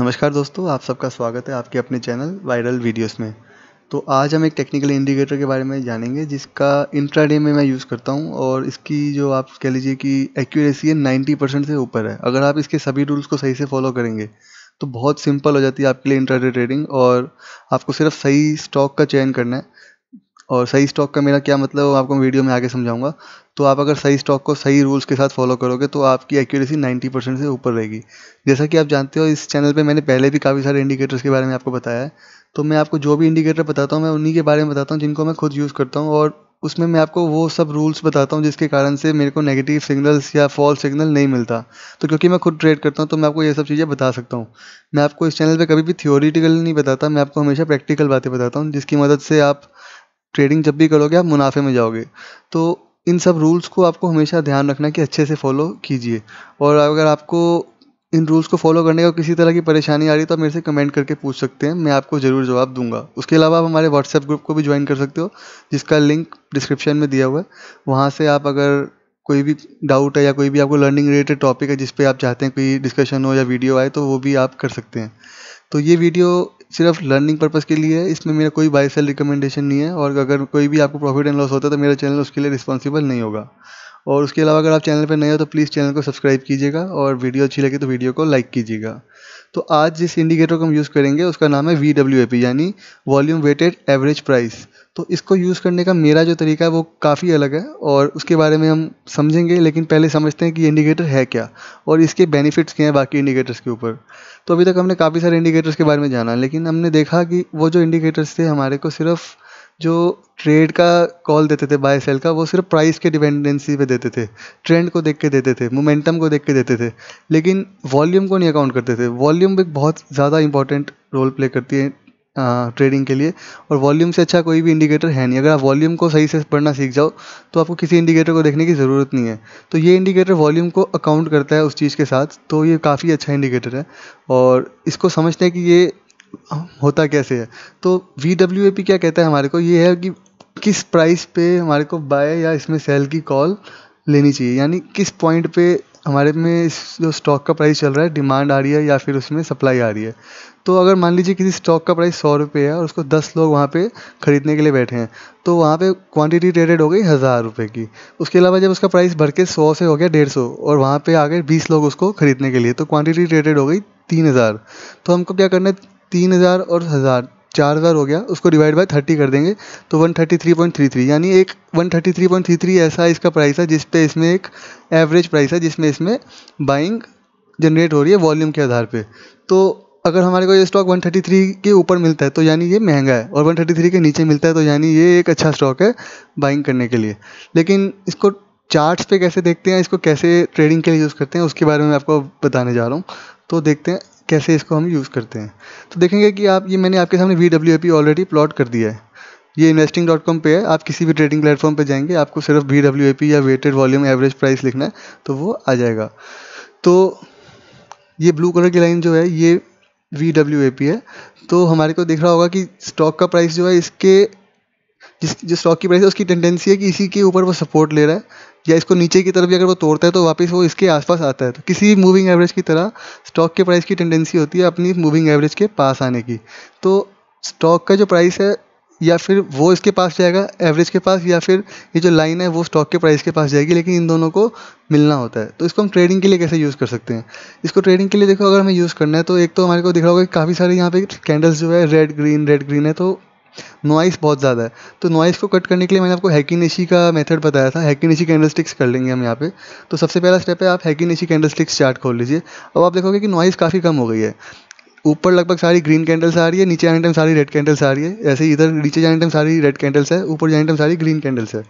नमस्कार दोस्तों आप सबका स्वागत है आपके अपने चैनल वायरल वीडियोस में तो आज हम एक टेक्निकल इंडिकेटर के बारे में जानेंगे जिसका इंट्राडे में मैं यूज़ करता हूँ और इसकी जो आप कह लीजिए कि एक्यूरेसी है नाइन्टी परसेंट से ऊपर है अगर आप इसके सभी रूल्स को सही से फॉलो करेंगे तो बहुत सिंपल हो जाती है आपके लिए इंट्राडे ट्रेडिंग और आपको सिर्फ सही स्टॉक का चयन करना है और सही स्टॉक का मेरा क्या मतलब आपको वीडियो में आगे समझाऊंगा तो आप अगर सही स्टॉक को सही रूल्स के साथ फॉलो करोगे तो आपकी एक्यूरेसी 90 परसेंट से ऊपर रहेगी जैसा कि आप जानते हो इस चैनल पे मैंने पहले भी काफ़ी सारे इंडिकेटर्स के बारे में आपको बताया है तो मैं आपको जो भी इंडिकेटर बताता हूँ मैं उन्हीं के बारे में बताता हूँ जिनको मैं खुद यूज़ करता हूँ और उसमें मैं आपको वो सब रूल्स बताता हूँ जिसके कारण से मेरे को नेगेटिव सिग्नल्स या फॉल्स सिग्नल नहीं मिलता तो क्योंकि मैं खुद ट्रेड करता हूँ तो मैं आपको ये सब चीज़ें बता सकता हूँ मैं आपको इस चैनल पर कभी भी थियोरिटिकल नहीं बताता मैं आपको हमेशा प्रैक्टिकल बातें बताता हूँ जिसकी मदद से आप ट्रेडिंग जब भी करोगे आप मुनाफे में जाओगे तो इन सब रूल्स को आपको हमेशा ध्यान रखना कि अच्छे से फॉलो कीजिए और अगर आपको इन रूल्स को फॉलो करने का किसी तरह की परेशानी आ रही है तो आप मेरे से कमेंट करके पूछ सकते हैं मैं आपको ज़रूर जवाब दूंगा उसके अलावा आप हमारे व्हाट्सएप ग्रुप को भी ज्वाइन कर सकते हो जिसका लिंक डिस्क्रिप्शन में दिया हुआ है वहाँ से आप अगर कोई भी डाउट है या कोई भी आपको लर्निंग रिलेटेड टॉपिक है जिस पर आप चाहते हैं कोई डिस्कशन हो या वीडियो आए तो वो भी आप कर सकते हैं तो ये वीडियो सिर्फ लर्निंग पर्पज़ के लिए है इसमें मेरा कोई बाई सेल रिकमेंडेशन नहीं है और अगर कोई भी आपको प्रॉफिट एंड लॉस होता है तो मेरा चैनल उसके लिए रिस्पॉन्सिबल नहीं होगा और उसके अलावा अगर आप चैनल पर नए हो तो प्लीज़ चैनल को सब्सक्राइब कीजिएगा और वीडियो अच्छी लगे तो वीडियो को लाइक कीजिएगा तो आज जिस इंडिकेटर को हम यूज़ करेंगे उसका नाम है वी डब्ल्यू ए पी यानी वॉल्यूम वेटेड एवरेज प्राइस तो इसको यूज़ करने का मेरा जो तरीका है वो काफ़ी अलग है और उसके बारे में हम समझेंगे लेकिन पहले समझते हैं कि इंडिकेटर है क्या और इसके बेनिफिट्स क्या हैं बाकी इंडिकेटर्स के ऊपर तो अभी तक हमने काफ़ी सारे इंडिकेटर्स के बारे में जाना लेकिन हमने देखा कि वो जो इंडिकेटर्स थे हमारे को सिर्फ जो ट्रेड का कॉल देते थे बाय सेल का वो सिर्फ प्राइस के डिपेंडेंसी पे देते थे ट्रेंड को देख के देते थे मोमेंटम को देख के देते थे लेकिन वॉल्यूम को नहीं अकाउंट करते थे वॉल्यूम एक बहुत ज़्यादा इंपॉर्टेंट रोल प्ले करती है आ, ट्रेडिंग के लिए और वॉल्यूम से अच्छा कोई भी इंडिकेटर है नहीं अगर आप वॉल्यूम को सही से पढ़ना सीख जाओ तो आपको किसी इंडिकेटर को देखने की ज़रूरत नहीं है तो ये इंडिकेटर वॉल्यूम को अकाउंट करता है उस चीज़ के साथ तो ये काफ़ी अच्छा इंडिकेटर है और इसको समझते हैं कि ये होता कैसे है तो वी डब्ल्यू ए पी क्या कहता है हमारे को ये है कि किस प्राइस पे हमारे को बाय या इसमें सेल की कॉल लेनी चाहिए यानी किस पॉइंट पे हमारे में इस जो स्टॉक का प्राइस चल रहा है डिमांड आ रही है या फिर उसमें सप्लाई आ रही है तो अगर मान लीजिए किसी स्टॉक का प्राइस सौ रुपये है और उसको दस लोग वहाँ पे ख़रीदने के लिए बैठे हैं तो वहाँ पे क्वांटिटी रेटेड हो गई हज़ार रुपये की उसके अलावा जब उसका प्राइस भर के सौ से हो गया डेढ़ सौ और वहाँ पे आ गए बीस लोग उसको ख़रीदने के लिए तो क्वांटिटी रेटेड हो गई तीन हज़ार तो हमको क्या करना है तीन हज़ार और हज़ार चार हज़ार हो गया उसको डिवाइड बाय थर्टी कर देंगे तो one thirty three point three three यानी एक one thirty three point three three ऐसा इसका प्राइस है जिस पे इसमें एक एवरेज प्राइस है जिसमें इसमें बाइंग जनरेट हो रही है वॉल्यूम के आधार पर तो अगर हमारे को ये स्टॉक 133 के ऊपर मिलता है तो यानी ये महंगा है और 133 के नीचे मिलता है तो यानी ये एक अच्छा स्टॉक है बाइंग करने के लिए लेकिन इसको चार्ट्स पे कैसे देखते हैं इसको कैसे ट्रेडिंग के लिए यूज़ करते हैं उसके बारे में मैं आपको बताने जा रहा हूँ तो देखते हैं कैसे इसको हम यूज़ करते हैं तो देखेंगे कि आप ये मैंने आपके सामने V W A P already plot कर दिया है ये इन्वेस्टिंग डॉट कॉम पर है आप किसी भी ट्रेडिंग प्लेटफॉर्म पर जाएंगे आपको सिर्फ वी डब्ल्यू ए पी या वेटेड वॉल्यूम एवरेज प्राइस लिखना है तो वो आ जाएगा तो ये ब्लू कलर की लाइन जो है ये वी डब्ल्यू ए पी है तो हमारे को देख रहा होगा कि स्टॉक का प्राइस जो है इसके जिस जो स्टॉक की प्राइस है उसकी टेंडेंसी है कि इसी के ऊपर वो सपोर्ट ले रहा है या इसको नीचे की तरफ भी अगर वो तोड़ता है तो वापस वो इसके आसपास आता है तो किसी भी मूविंग एवरेज की तरह स्टॉक के प्राइस की टेंडेंसी होती है अपनी मूविंग एवरेज के पास आने की तो स्टॉक का जो प्राइस है या फिर वो इसके पास जाएगा एवरेज के पास या फिर ये जो लाइन है वो स्टॉक के प्राइस के पास जाएगी लेकिन इन दोनों को मिलना होता है तो इसको हम ट्रेडिंग के लिए कैसे यूज़ कर सकते हैं इसको ट्रेडिंग के लिए देखो अगर हमें यूज़ करना है तो एक तो हमारे को दिख रहा होगा कि काफ़ी सारे यहाँ पे कैंडल्स जो है रेड ग्रीन रेड ग्रीन है तो नॉइस बहुत ज़्यादा है तो नॉइस को कट करने के लिए मैंने आपको हैकिनेशी का मेथड बताया था हैकिनेशी कैंडल स्टिक्स कर लेंगे हम यहाँ पे तो सबसे पहला स्टेप है आप हैकिनेशी कैंडल स्टिक्स चार्ट खोल लीजिए अब आप देखोगे कि नॉइस काफ़ी कम हो गई है ऊपर लगभग सारी ग्रीन कैंडल्स आ रही है नीचे आइटम टाइम सारी रेड कैंडल्स आ रही है ऐसे इधर नीचे जाने टाइम सारी रेड कैंडल्स है ऊपर जाने टाइम सारी ग्रीन कैंडल्स है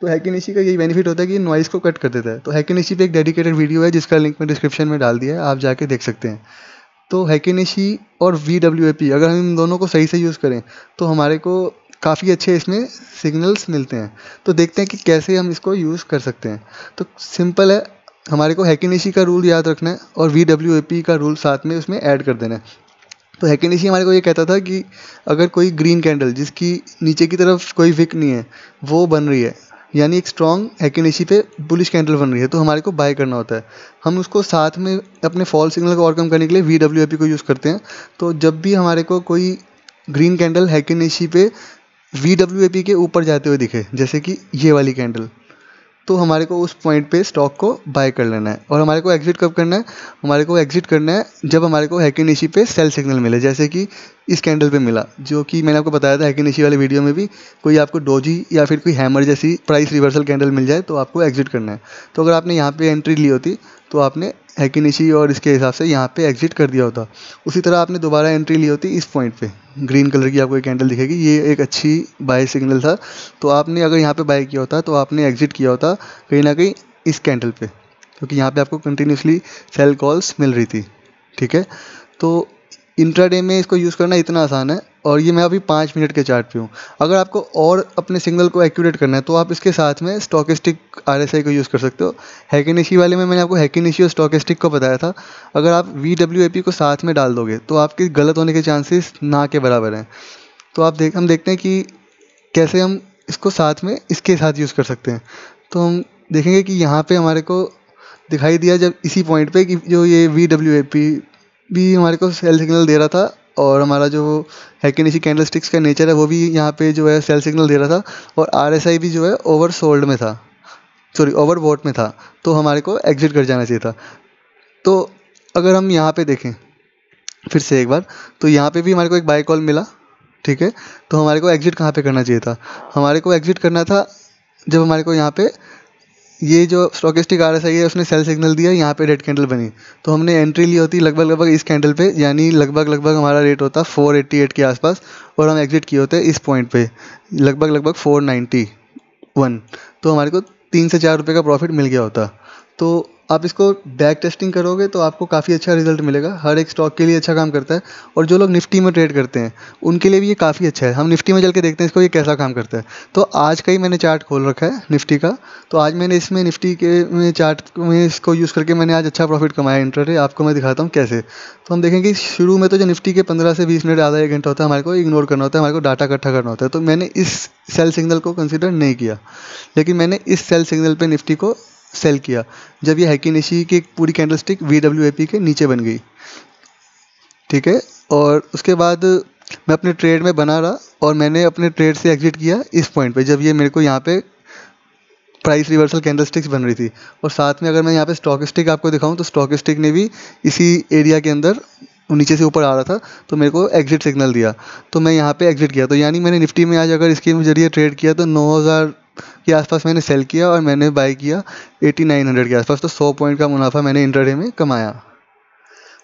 तो हैकिनेशी का यही बेनिफिट होता है कि नॉइस नॉइज़ को कट कर देता है तो हैकिनेशी पे एक डेडिकेटेड वीडियो है जिसका लिंक मैं डिस्क्रिप्शन में डाल दिया है आप जाके देख सकते हैं तो हैकेशी और वी डब्ल्यू ए पी अगर हम इन दोनों को सही से यूज़ करें तो हमारे को काफ़ी अच्छे इसमें सिग्नल्स मिलते हैं तो देखते हैं कि कैसे हम इसको यूज़ कर सकते हैं तो सिंपल है हमारे को हैकेशी का रूल याद रखना है और वी डब्ल्यू ए पी का रूल साथ में उसमें ऐड कर देना है तो हैकेशी हमारे को ये कहता था कि अगर कोई ग्रीन कैंडल जिसकी नीचे की तरफ कोई विक नहीं है वो बन रही है यानी एक स्ट्रॉन्ग एकेनेशी पे बुलिश कैंडल बन रही है तो हमारे को बाय करना होता है हम उसको साथ में अपने फॉल सिग्नल को ओवरकम करने के लिए वी डब्ल्यू को यूज़ करते हैं तो जब भी हमारे को कोई ग्रीन कैंडल हैकेनेशी पे वी डब्ल्यू के ऊपर जाते हुए दिखे जैसे कि ये वाली कैंडल तो हमारे को उस पॉइंट पे स्टॉक को बाय कर लेना है और हमारे को एग्जिट कब करना है हमारे को एग्जिट करना है जब हमारे को एशी पे सेल सिग्नल मिले जैसे कि इस कैंडल पे मिला जो कि मैंने आपको बताया था हैकिनिशी वाले वीडियो में भी कोई आपको डोजी या फिर कोई हैमर जैसी प्राइस रिवर्सल कैंडल मिल जाए तो आपको एग्जिट करना है तो अगर आपने यहाँ पर एंट्री ली होती तो आपने हैकिनिशी और इसके हिसाब से यहाँ पे एग्जिट कर दिया होता उसी तरह आपने दोबारा एंट्री ली होती इस पॉइंट पे ग्रीन कलर की आपको एक कैंडल दिखेगी ये एक अच्छी बाय सिग्नल था तो आपने अगर यहाँ पे बाय किया होता तो आपने एग्जिट किया होता कहीं ना कहीं इस कैंडल पे क्योंकि यहाँ पे आपको कंटिन्यूसली सेल कॉल्स मिल रही थी ठीक है तो इंट्राडे में इसको यूज़ करना इतना आसान है और ये मैं अभी पाँच मिनट के चार्ट पे हूँ अगर आपको और अपने सिग्नल को एक्यूरेट करना है तो आप इसके साथ में स्टॉकिस्टिक आर एस आई को यूज़ कर सकते हो हैकिनिशी वाले में मैंने आपको हैकिनिशी और स्टॉकिस्टिक को बताया था अगर आप वी डब्ल्यू ए पी को साथ में डाल दोगे तो आपके गलत होने के चांसेस ना के बराबर हैं तो आप देख हम देखते हैं कि कैसे हम इसको साथ में इसके साथ यूज़ कर सकते हैं तो हम देखेंगे कि यहाँ पर हमारे को दिखाई दिया जब इसी पॉइंट पर कि जो ये वी डब्ल्यू ए पी भी हमारे को सेल सिग्नल दे रहा था और हमारा जो कि इसी कैंडल स्टिक्स का नेचर है वो भी यहाँ पे जो है सेल सिग्नल दे रहा था और आर भी जो है ओवर सोल्ड में था सॉरी ओवर वोट में था तो हमारे को एग्ज़िट कर जाना चाहिए था तो अगर हम यहाँ पे देखें फिर से एक बार तो यहाँ पे भी हमारे को एक बाई कॉल मिला ठीक है तो हमारे को एग्ज़िट कहाँ पे करना चाहिए था हमारे को एग्ज़िट करना था जब हमारे को यहाँ पे ये जो स्टॉकिस्टिक आर एस आई है उसने सेल सिग्नल दिया यहाँ पे रेड कैंडल बनी तो हमने एंट्री ली होती लगभग लगभग इस कैंडल पे यानी लगभग लगभग हमारा रेट होता 488 के आसपास और हम एग्जिट किए होते इस पॉइंट पे लगभग लगभग 491 तो हमारे को तीन से चार रुपये का प्रॉफिट मिल गया होता तो आप इसको बैक टेस्टिंग करोगे तो आपको काफ़ी अच्छा रिजल्ट मिलेगा हर एक स्टॉक के लिए अच्छा काम करता है और जो लोग निफ्टी में ट्रेड करते हैं उनके लिए भी ये काफ़ी अच्छा है हम निफ्टी में चल के देखते हैं इसको ये कैसा काम करता है तो आज का ही मैंने चार्ट खोल रखा है निफ्टी का तो आज मैंने इसमें निफ्टी के में चार्ट में इसको यूज़ करके मैंने आज अच्छा प्रॉफिट कमाया इंटर आपको मैं दिखाता हूँ कैसे तो हम देखेंगे शुरू में तो जो निफ्टी के पंद्रह से बीस मिनट आधा एक घंटा होता है हमारे को इग्नोर करना होता है हमारे को डाटा इकट्ठा करना होता है तो मैंने इस सेल सिग्नल को कंसिडर नहीं किया लेकिन मैंने इस सेल सिग्नल पर निफ्टी को सेल किया जब ये हैकीनिशी की पूरी कैंडल स्टिक वी के नीचे बन गई ठीक है और उसके बाद मैं अपने ट्रेड में बना रहा और मैंने अपने ट्रेड से एग्जिट किया इस पॉइंट पे जब ये मेरे को यहाँ पे प्राइस रिवर्सल कैंडल स्टिक्स बन रही थी और साथ में अगर मैं यहाँ पे स्टॉक स्टिक आपको दिखाऊँ तो स्टॉक स्टिक ने भी इसी एरिया के अंदर नीचे से ऊपर आ रहा था तो मेरे को एग्जिट सिग्नल दिया तो मैं यहाँ पे एग्जिट किया तो यानी मैंने निफ्टी में आज अगर इसके जरिए ट्रेड किया तो नौ हज़ार के आसपास मैंने सेल किया और मैंने बाय किया एटी नाइन हंड्रेड के आसपास तो सौ पॉइंट का मुनाफा मैंने इंटरडे में कमाया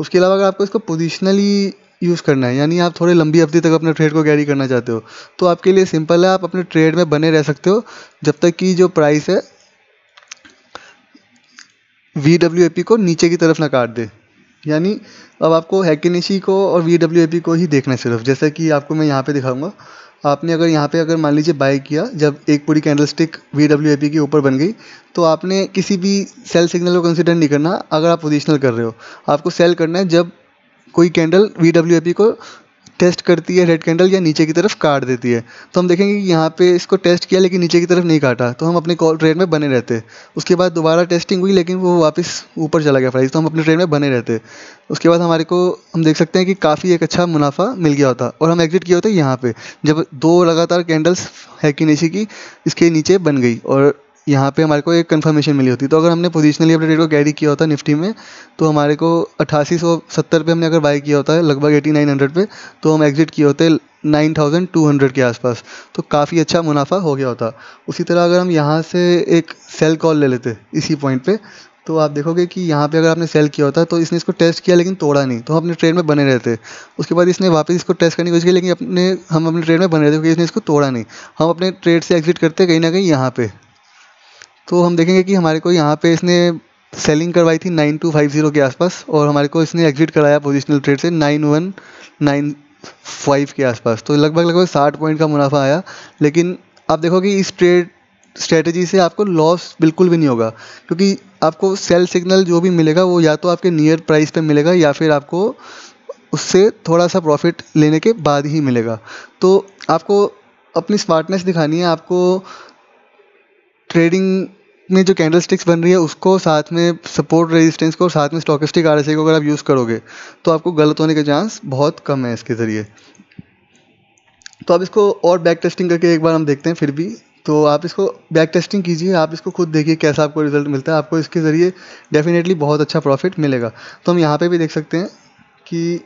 उसके अलावा अगर आपको इसको पोजिशनली यूज़ करना है यानी आप थोड़े लंबी अवधि तक अपने ट्रेड को कैरी करना चाहते हो तो आपके लिए सिंपल है आप अपने ट्रेड में बने रह सकते हो जब तक कि जो प्राइस है वी को नीचे की तरफ ना काट दे यानी अब आपको हैकिनिशी को और वी को ही देखना है सिर्फ जैसा कि आपको मैं यहाँ पे दिखाऊंगा आपने अगर यहाँ पे अगर मान लीजिए बाय किया जब एक पूरी candle stick V W P के ऊपर बन गई तो आपने किसी भी सेल सिग्नल को कंसिडर नहीं करना अगर आप पोजिशनल कर रहे हो आपको सेल करना है जब कोई कैंडल वी डब्ल्यू पी को टेस्ट करती है रेड कैंडल या नीचे की तरफ काट देती है तो हम देखेंगे कि यहाँ पे इसको टेस्ट किया लेकिन नीचे की तरफ नहीं काटा तो हम अपने ट्रेन में बने रहते उसके बाद दोबारा टेस्टिंग हुई लेकिन वो वापस ऊपर चला गया प्राइस तो हम अपने ट्रेन में बने रहते उसके बाद हमारे को हम देख सकते हैं कि काफ़ी एक अच्छा मुनाफा मिल गया होता और हम एग्जिट किए होते यहाँ पर जब दो लगातार कैंडल्स नीचे की इसके नीचे बन गई और यहाँ पे हमारे को एक कंफर्मेशन मिली होती तो अगर हमने पोजिशनली अपने ट्रेड को कैरी किया होता निफ्टी में तो हमारे को अट्ठासी सौ सत्तर पर हमने अगर बाई किया होता है लगभग एटी नाइन हंड्रेड पर तो हम एग्जिट किए होते नाइन थाउजेंड टू हंड्रेड के आसपास तो काफ़ी अच्छा मुनाफा हो गया होता उसी तरह अगर हम यहाँ से एक सेल कॉल ले लेते इसी पॉइंट पर तो आप देखोगे कि यहाँ पे अगर आपने सेल किया होता तो इसने इसको टेस्ट किया लेकिन तोड़ा नहीं तो हम अपने ट्रेड में बने रहते उसके बाद इसने वापस इसको टेस्ट करने की कोशिश की लेकिन अपने हम अपने ट्रेड में बने रहते क्योंकि इसने इसको तोड़ा नहीं हम अपने ट्रेड से एग्जिट करते कहीं ना कहीं यहाँ पे तो हम देखेंगे कि हमारे को यहाँ पे इसने सेलिंग करवाई थी नाइन टू फाइव जीरो के आसपास और हमारे को इसने एग्जिट कराया पोजिशनल ट्रेड से नाइन वन नाइन फाइव के आसपास तो लगभग लगभग साठ पॉइंट का मुनाफा आया लेकिन आप देखो कि इस ट्रेड स्ट्रेटजी से आपको लॉस बिल्कुल भी नहीं होगा क्योंकि आपको सेल सिग्नल जो भी मिलेगा वो या तो आपके नियर प्राइस पर मिलेगा या फिर आपको उससे थोड़ा सा प्रॉफिट लेने के बाद ही मिलेगा तो आपको अपनी स्मार्टनेस दिखानी है आपको ट्रेडिंग में जो कैंडल स्टिक्स बन रही है उसको साथ में सपोर्ट रेजिस्टेंस को और साथ में स्टॉकिस्टिक आर को अगर आप यूज़ करोगे तो आपको गलत होने के चांस बहुत कम है इसके ज़रिए तो आप इसको और बैक टेस्टिंग करके एक बार हम देखते हैं फिर भी तो आप इसको बैक टेस्टिंग कीजिए आप इसको खुद देखिए कैसा आपको रिजल्ट मिलता है आपको इसके ज़रिए डेफिनेटली बहुत अच्छा प्रॉफिट मिलेगा तो हम यहाँ पर भी देख सकते हैं कि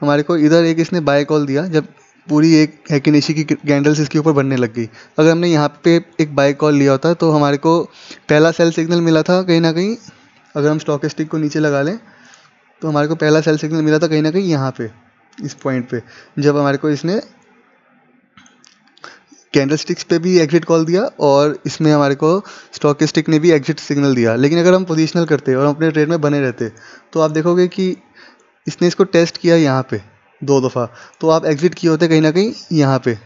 हमारे को इधर एक इसने बाय कॉल दिया जब पूरी एक हैकिनेशी की कैंडल्स इसके ऊपर बनने लग गई अगर हमने यहाँ पे एक बाइक कॉल लिया होता तो हमारे को पहला सेल सिग्नल मिला था कहीं ना कहीं अगर हम स्टॉक स्टिक को नीचे लगा लें तो हमारे को पहला सेल सिग्नल मिला था कहीं ना कहीं यहाँ पे इस पॉइंट पे जब हमारे को इसने कैंडल स्टिक्स पे भी एग्जिट कॉल दिया और इसमें हमारे को स्टॉक स्टिक ने भी एग्जिट सिग्नल दिया लेकिन अगर हम पोजिशनल करते और अपने ट्रेड में बने रहते तो आप देखोगे कि इसने इसको टेस्ट किया यहाँ पर दो दफ़ा तो आप एग्ज़िट किए होते कहीं ना कहीं यहाँ पे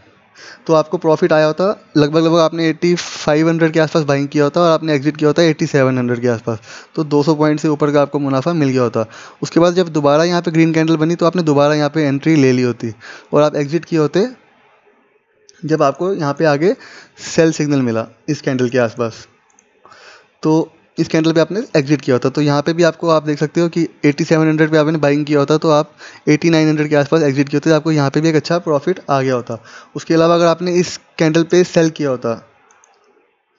तो आपको प्रॉफिट आया होता लगभग लगभग आपने 8500 के आसपास बाइंग किया होता और आपने एग्ज़िट किया होता 8700 के आसपास तो 200 पॉइंट से ऊपर का आपको मुनाफा मिल गया होता उसके बाद जब दोबारा यहाँ पे ग्रीन कैंडल बनी तो आपने दोबारा यहाँ पे एंट्री ले ली होती और आप एग्ज़िट किए होते जब आपको यहाँ पर आगे सेल सिग्नल मिला इस कैंडल के आसपास तो इस कैंडल पे आपने एग्जिट किया होता तो यहाँ पे भी आपको आप देख सकते हो कि 8700 पे आपने बाइंग किया होता तो आप 8900 के आसपास एग्जिट किया होता तो आपको यहाँ पे भी एक अच्छा प्रॉफिट आ गया होता उसके अलावा अगर आपने इस कैंडल पे सेल किया होता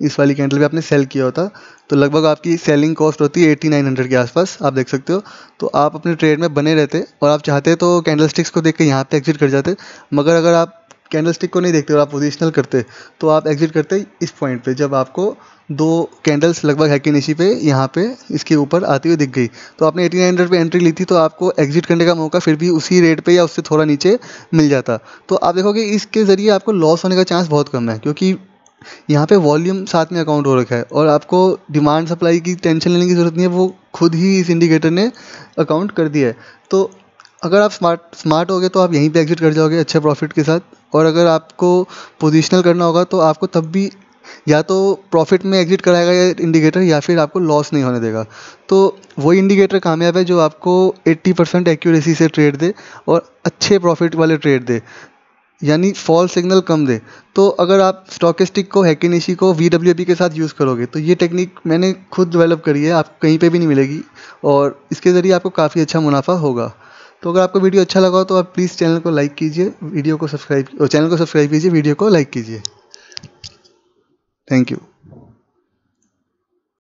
इस वाली कैंडल पे आपने सेल किया होता तो लगभग आपकी सेलिंग कॉस्ट होती है एटी नाइन हंड्रेड के आसपास आप देख सकते हो तो आप अपने ट्रेड में बने रहते और आप चाहते तो कैंडल स्टिक्स को देख के यहाँ पर एग्जिट कर जाते मगर अगर आप कैंडल स्टिक को नहीं देखते और आप पोजिशनल करते तो आप एग्जिट करते इस पॉइंट पे जब आपको दो कैंडल्स लगभग है नशी पे यहाँ पे इसके ऊपर आती हुई दिख गई तो आपने 8900 पे एंट्री ली थी तो आपको एग्जिट करने का मौका फिर भी उसी रेट पे या उससे थोड़ा नीचे मिल जाता तो आप देखोगे इसके ज़रिए आपको लॉस होने का चांस बहुत कम है क्योंकि यहाँ पे वॉल्यूम साथ में अकाउंट हो रखा है और आपको डिमांड सप्लाई की टेंशन लेने की ज़रूरत नहीं है वो खुद ही इस इंडिकेटर ने अकाउंट कर दिया है तो अगर आप स्मार्ट स्मार्ट हो गए तो आप यहीं पे एग्जिट कर जाओगे अच्छे प्रॉफिट के साथ और अगर आपको पोजिशनल करना होगा तो आपको तब भी या तो प्रॉफिट में एग्जिट कराएगा ये इंडिकेटर या फिर आपको लॉस नहीं होने देगा तो वही इंडिकेटर कामयाब है जो आपको 80 परसेंट एक्यूरेसी से ट्रेड दे और अच्छे प्रॉफिट वाले ट्रेड दे यानी फॉल सिग्नल कम दे तो अगर आप स्टॉकिस्टिक को हैकिनेशी को वी डब्ल्यू के साथ यूज़ करोगे तो ये टेक्निक मैंने खुद डेवलप करी है आप कहीं पे भी नहीं मिलेगी और इसके ज़रिए आपको काफ़ी अच्छा मुनाफा होगा तो अगर आपको वीडियो अच्छा लगा हो तो आप प्लीज़ चैनल को लाइक कीजिए वीडियो को सब्सक्राइब चैनल को सब्सक्राइब कीजिए वीडियो को लाइक कीजिए थैंक यू